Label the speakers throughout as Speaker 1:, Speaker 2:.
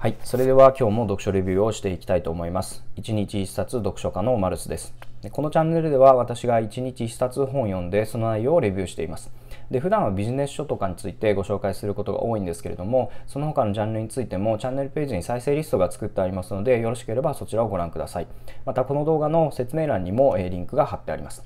Speaker 1: はい、それでは今日も読書レビューをしていきたいと思います。1日1冊読書家のマルスです。でこのチャンネルでは私が1日1冊本を読んでその内容をレビューしています。で普段はビジネス書とかについてご紹介することが多いんですけれどもその他のジャンルについてもチャンネルページに再生リストが作ってありますのでよろしければそちらをご覧ください。またこの動画の説明欄にもリンクが貼ってあります。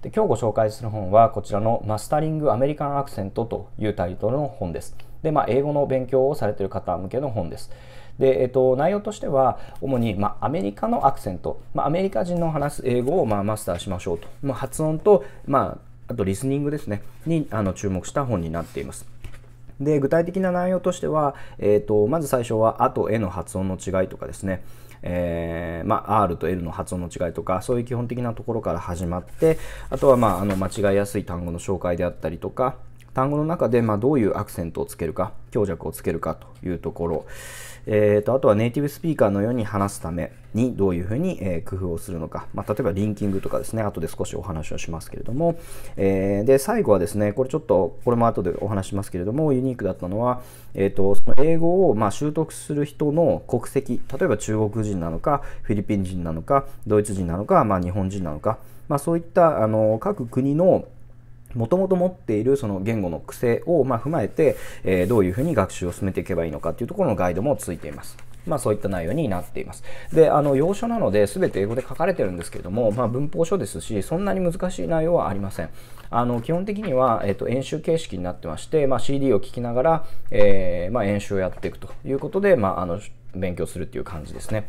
Speaker 1: で今日ご紹介する本はこちらのマスタリングアメリカンアクセントというタイトルの本です。で、まあ、英語の勉強をされている方向けの本です。で、えっと、内容としては主に、まあ、アメリカのアクセント、まあ、アメリカ人の話す英語を、まあ、マスターしましょうと、まあ、発音と、まあ、あとリスニングですねにあの注目した本になっています。で具体的な内容としては、えーと、まず最初は「あ」と「え」の発音の違いとかですね、えー、まあ、R と L の発音の違いとかそういう基本的なところから始まってあとは、まあ、あの間違いやすい単語の紹介であったりとか単語の中でまあどういうアクセントをつけるか強弱をつけるかというところ、えーと、あとはネイティブスピーカーのように話すためにどういうふうに、え工夫をするのか、まあ、例えばリンキングとかですね後で少しお話をしますけれども、えー、で最後はですねこれちょっとこれも後でお話しますけれどもユニークだったのは、えーと、その英語をま習得する人の国籍例えば中国人なのかフィリピン人なのかドイツ人なのか、まあ、日本人なのか、まあ、そういったあの各国のもともと持っているその言語の癖をま踏まえて、えどういうふうに学習を進めていけばいいのかっていうところのガイドもついています。まあそういった内容になっています。で、あの、要所なので全て英語で書かれてるんですけれども、まあ、文法書ですし、そんなに難しい内容はありません。あの、基本的には、えっと、演習形式になってまして、まあ、CD を聴きながら、えー、まあ、演習をやっていくということで、まあ、あの、勉強するっていう感じですね。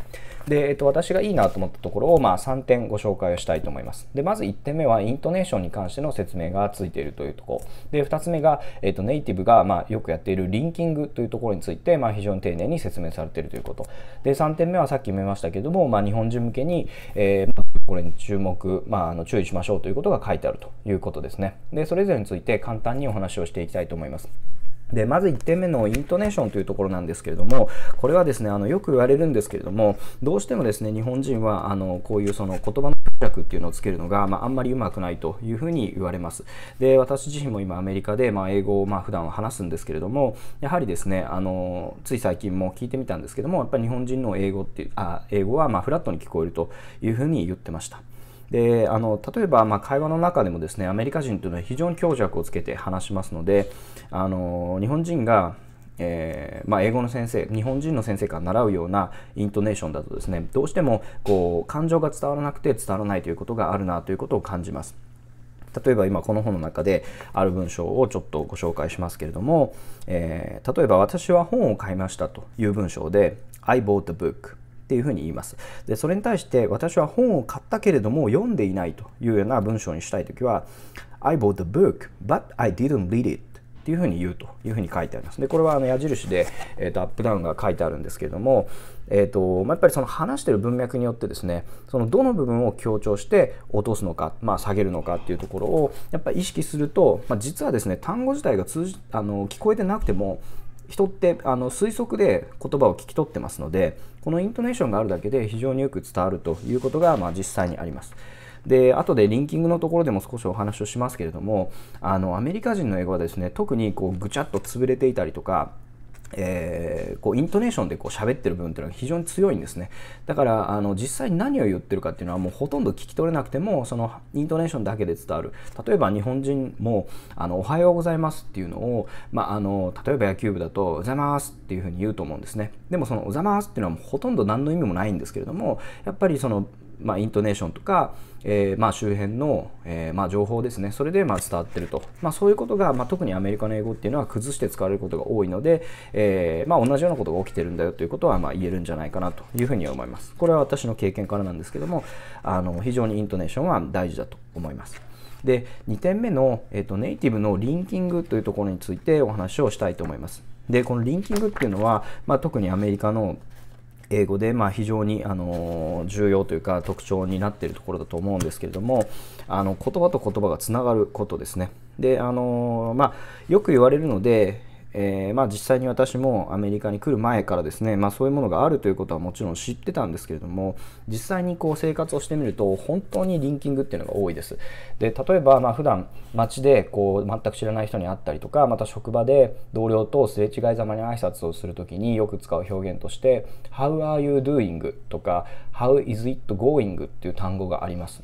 Speaker 1: で、えっと、私がいいなと思ったところを、まあ、3点ご紹介をしたいと思います。で、まず1点目は、イントネーションに関しての説明がついているというところ。で、2つ目が、えっと、ネイティブが、まあ、よくやっているリンキングというところについて、まあ、非常に丁寧に説明されているということ。で、3点目はさっきも言いましたけれども、まあ、日本人向けに、えー、これに注目、まあ、あの注意しましょうということが書いてあるということですね。で、それぞれについて簡単にお話をしていきたいと思います。で、まず1点目のイントネーションというところなんですけれども、これはですね、あの、よく言われるんですけれども、どうしてもですね、日本人は、あの、こういうその言葉の略っていうのをつけるのが、まあ、あんまりうまくないというふうに言われます。で、私自身も今アメリカで、まあ、英語を、まあ、普段は話すんですけれども、やはりですね、あの、つい最近も聞いてみたんですけども、やっぱり日本人の英語っていう、あ、英語は、まフラットに聞こえるというふうに言ってました。であの例えばま会話の中でもですねアメリカ人というのは非常に強弱をつけて話しますのであの日本人がえー、まあ、英語の先生日本人の先生から習うようなイントネーションだとですねどうしてもこう感情が伝わらなくて伝わらないということがあるなということを感じます。例えば今この本の中である文章をちょっとご紹介しますけれども、えー、例えば「私は本を買いました」という文章で「I bought the book」っていうふうに言います。でそれに対して私は本を買ったけれども読んでいないというような文章にしたいときは I bought the book but I didn't read it っていうふうに言うというふうに書いてあります。で、これはあの矢印で、えーと、アップダウンが書いてあるんですけれども、えーとまあ、やっぱりその話してる文脈によってですね、そのどの部分を強調して落とすのか、まあ、下げるのかっていうところをやっぱり意識すると、まあ、実はですね、単語自体が通じあの聞こえてなくても、人ってあの推測で言葉を聞き取ってますので、このイントネーションがあるだけで非常によく伝わるということが、まあ、実際にあります。で後でリンキングのところでも少しお話をしますけれどもあのアメリカ人の英語はですね特にこうぐちゃっと潰れていたりとかえー、こうイントネーションでこう喋ってる部分っていうのは非常に強いんですねだからあの実際に何を言ってるかっていうのはもうほとんど聞き取れなくてもそのイントネーションだけで伝わる例えば日本人もあの「おはようございます」っていうのを、まあ、あの例えば野球部だと「おうざます」っていうふうに言うと思うんですねでもその「おざます」っていうのはもうほとんど何の意味もないんですけれどもやっぱりそのまあ、イントネーションとか、えー、まあ、周辺の、えー、まあ、情報ですねそれでま伝わってると、まそういうことが、ま特にアメリカの英語っていうのは崩して使われることが多いので、えま同じようなことが起きてるんだよということは、ま言えるんじゃないかなというふうには思いますこれは私の経験からなんですけどもあの非常にイントネーションは大事だと思いますで2点目の、えーと、とネイティブのリンキングというところについてお話をしたいと思いますでこのリンキングっていうのは、まあ、特にアメリカの英語でま非常にあの重要というか特徴になっているところだと思うんですけれどもあの言葉と言葉がつながることですね。であのまあ、よく言われるのでえー、まあ、実際に私もアメリカに来る前からですね、まあ、そういうものがあるということはもちろん知ってたんですけれども実際にこう生活をしてみると本当にリンキングっていうのが多いです。で例えばまあ普段街でこう全く知らない人に会ったりとかまた職場で同僚とすれ違いざまに挨拶をする時によく使う表現として「How are you doing?」とか「How is it going?」っていう単語があります。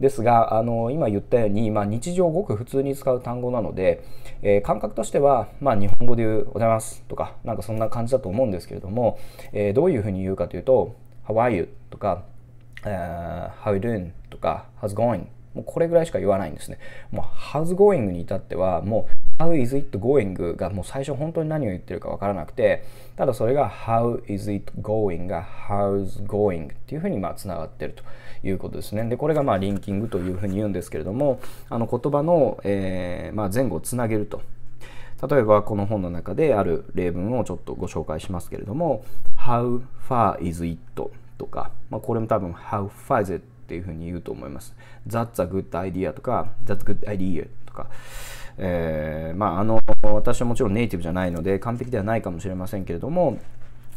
Speaker 1: ですが、あの今言ったように、まあ、日常ごく普通に使う単語なので、えー、感覚としては、まあ、日本語で言う「おはようございます」とかなんかそんな感じだと思うんですけれども、えー、どういうふうに言うかというと「How are you?」とか「uh, How you doing?」とか「How's going?」もうこれぐらいしか言わないんですね。もう How's going に至ってはもう How is it going? がもう最初本当に何を言ってるかわからなくて、ただそれが How is it going? が How's going? っていうふうにまあつながってるということですね。で、これがまあリンキングというふうに言うんですけれども、あの言葉の、えー、まあ前後をつなげると。例えばこの本の中である例文をちょっとご紹介しますけれども、How far is it? とか、まあ、これも多分 How far is it? っていうふうに言うと思います。That's a good idea とか、That's a good idea とか、えーまあ、あの私はもちろんネイティブじゃないので完璧ではないかもしれませんけれども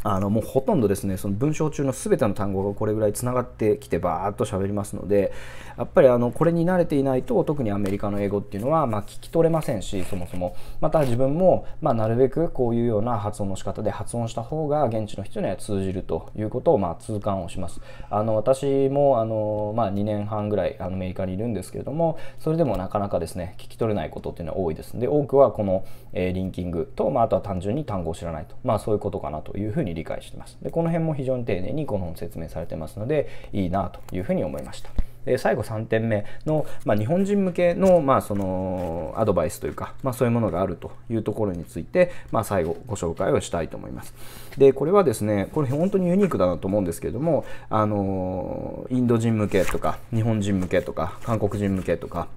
Speaker 1: あのもうほとんどですねその文章中の全ての単語がこれぐらいつながってきてバーッと喋りますのでやっぱりあのこれに慣れていないと特にアメリカの英語っていうのはま聞き取れませんしそもそもまた自分もまなるべくこういうような発音の仕方で発音した方が現地の人には通じるということをま痛感をしますあの私もあの、ま2年半ぐらいアメリカにいるんですけれどもそれでもなかなかですね聞き取れないことっていうのは多いですで多くはこの、えリンキングと、まあ、とは単純に単語を知らないと、まあ、そういうことかなというふうに理解してます。で、この辺も非常に丁寧にこの本説明されてますので、いいなというふうに思いました。で最後3点目の、まあ、日本人向けの,、まあそのアドバイスというか、まあ、そういうものがあるというところについて、まあ、最後ご紹介をしたいと思います。でこれはですねこれ本当にユニークだなと思うんですけれどもあのインド人向けとか日本人向けとか韓国人向けとか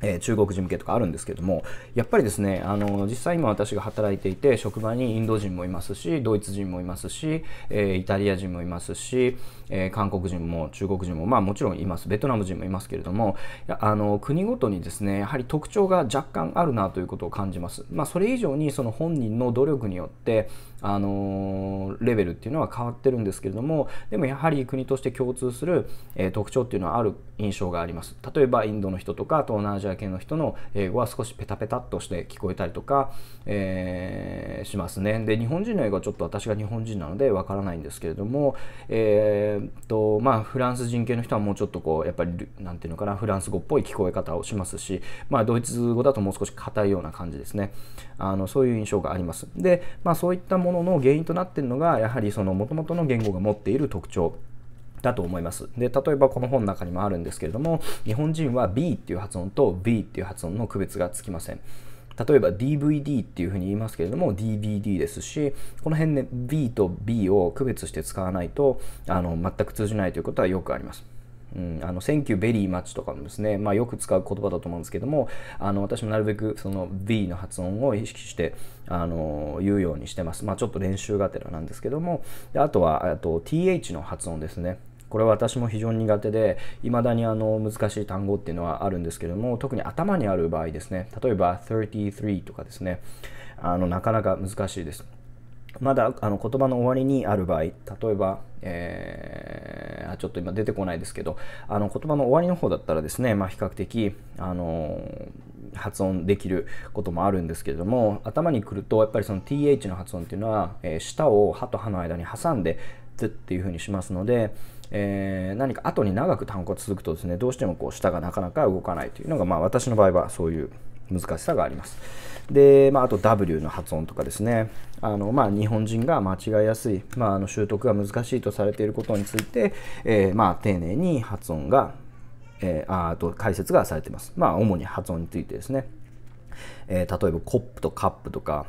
Speaker 1: え中国人向けとかあるんですけどもやっぱりですねあの実際今私が働いていて職場にインド人もいますしドイツ人もいますし、えー、イタリア人もいますし、えー、韓国人も中国人もまあもちろんいますベトナム人もいますけれどもあの国ごとにですねやはり特徴が若干あるなということを感じます。まあ、それ以上にその本人の努力によってあのレベルっていうのは変わってるんですけれどもでもやはり国として共通する、え特徴っていうのはある印象があります例えばインドの人とか東南アジア系の人の英語は少しペタペタっとして聞こえたりとか、えー、しますねで日本人の英語はちょっと私が日本人なのでわからないんですけれども、えーとまあ、フランス人系の人はもうちょっとこうやっぱり何ていうのかなフランス語っぽい聞こえ方をしますし、まあ、ドイツ語だともう少し硬いような感じですねあのそういう印象がありますで、まあ、そういったもものの原因となっているのがやはりその元々の言語が持っている特徴だと思います。で、例えばこの本の中にもあるんですけれども、日本人は B っていう発音と B っていう発音の区別がつきません。例えば DVD っていうふうに言いますけれども DVD ですしこの辺ね B と B を区別して使わないとあの全く通じないということはよくあります。うん、あの、センキューベリーマッチとかもですね、まあ、よく使う言葉だと思うんですけども、あの、私もなるべくその V の発音を意識して、あの、言うようにしてます。まあ、ちょっと練習がてらなんですけども、であとは、あと TH の発音ですね。これは私も非常に苦手で、いまだにあの難しい単語っていうのはあるんですけども、特に頭にある場合ですね、例えば33とかですね、あのなかなか難しいです。まだあの言葉の終わりにある場合、例えば、えーちょっと今出てこないですけど、あの言葉の終わりの方だったらですね、まあ、比較的、あの発音できることもあるんですけれども、頭にくるとやっぱりその th の発音っていうのは、え舌を歯と歯の間に挟んで、つっていう風にしますので、えー、何か後に長く単語が続くとですね、どうしてもこう舌がなかなか動かないというのが、まあ私の場合はそういう難しさがあります。で、まあ、あと W の発音とかですね、あのまあ、日本人が間違いやすい、まあ、あの習得が難しいとされていることについて、えー、まあ、丁寧に発音が、えー、あと解説がされています。まあ、主に発音についてですね。えー、例えばコップとカップとか、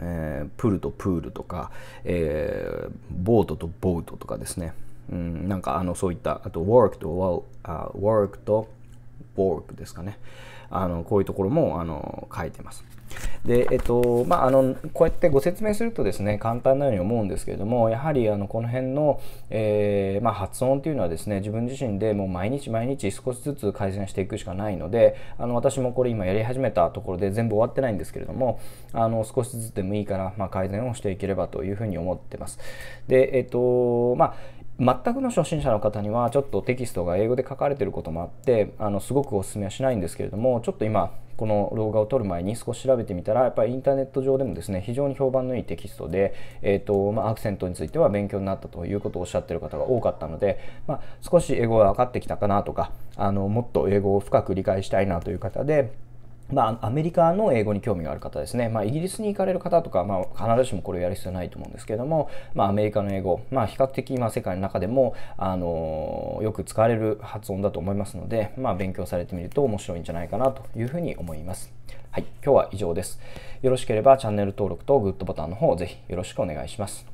Speaker 1: えー、プルとプールとか、えー、ボートとボートとかですね、うん、なんかあのそういったあと work と work とボーグですかね。あの、こういうところも、あの、書いてます。で、えっと、まあ、あの、こうやってご説明するとですね、簡単なように思うんですけれども、やはり、あの、この辺の、えー、まあ、発音っていうのはですね、自分自身でもう毎日毎日少しずつ改善していくしかないので、あの、私もこれ今やり始めたところで全部終わってないんですけれども、あの、少しずつでもいいから、まあ、改善をしていければというふうに思ってます。で、えっと、まあ、全くの初心者の方にはちょっとテキストが英語で書かれてることもあってあのすごくおすすめはしないんですけれどもちょっと今この動画を撮る前に少し調べてみたらやっぱりインターネット上でもですね非常に評判のいいテキストで、えーとまあ、アクセントについては勉強になったということをおっしゃってる方が多かったので、まあ、少し英語が分かってきたかなとかあのもっと英語を深く理解したいなという方でまあ、アメリカの英語に興味がある方ですね、まあ、イギリスに行かれる方とか、まあ、必ずしもこれをやる必要はないと思うんですけれども、まあ、アメリカの英語、まあ、比較的今世界の中でも、あのー、よく使われる発音だと思いますので、まあ、勉強されてみると面白いんじゃないかなというふうに思います。はい、今日は以上です。よろしければチャンネル登録とグッドボタンの方ぜひよろしくお願いします。